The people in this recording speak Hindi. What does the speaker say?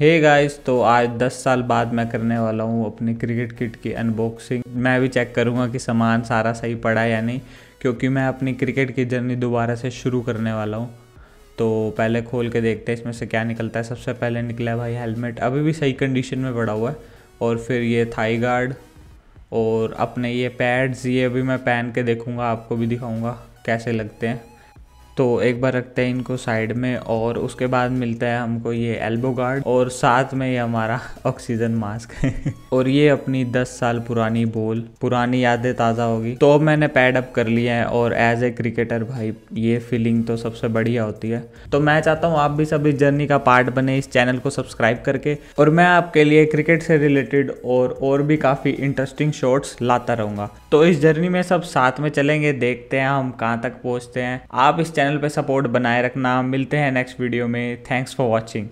हे hey गाइस तो आज 10 साल बाद मैं करने वाला हूँ अपने क्रिकेट किट की अनबॉक्सिंग मैं भी चेक करूँगा कि सामान सारा सही पड़ा या नहीं क्योंकि मैं अपनी क्रिकेट की जर्नी दोबारा से शुरू करने वाला हूँ तो पहले खोल के देखते हैं इसमें से क्या निकलता है सबसे पहले निकला है भाई हेलमेट अभी भी सही कंडीशन में पड़ा हुआ है और फिर ये थाई गार्ड और अपने ये पैड्स ये अभी मैं पहन के देखूँगा आपको भी दिखाऊँगा कैसे लगते हैं तो एक बार रखते हैं इनको साइड में और उसके बाद मिलता है हमको ये एल्बो गार्ड और साथ में ये हमारा ऑक्सीजन मास्क है और ये अपनी 10 साल पुरानी बोल पुरानी यादें ताज़ा होगी तो अब मैंने पैड अप कर लिया है और एज ए क्रिकेटर भाई ये फीलिंग तो सबसे बढ़िया होती है तो मैं चाहता हूँ आप भी सब इस जर्नी का पार्ट बने इस चैनल को सब्सक्राइब करके और मैं आपके लिए क्रिकेट से रिलेटेड और और भी काफ़ी इंटरेस्टिंग शॉर्ट्स लाता रहूँगा तो इस जर्नी में सब साथ में चलेंगे देखते हैं हम कहाँ तक पहुँचते हैं आप इस चैनल चैनल पर सपोर्ट बनाए रखना मिलते हैं नेक्स्ट वीडियो में थैंक्स फॉर वॉचिंग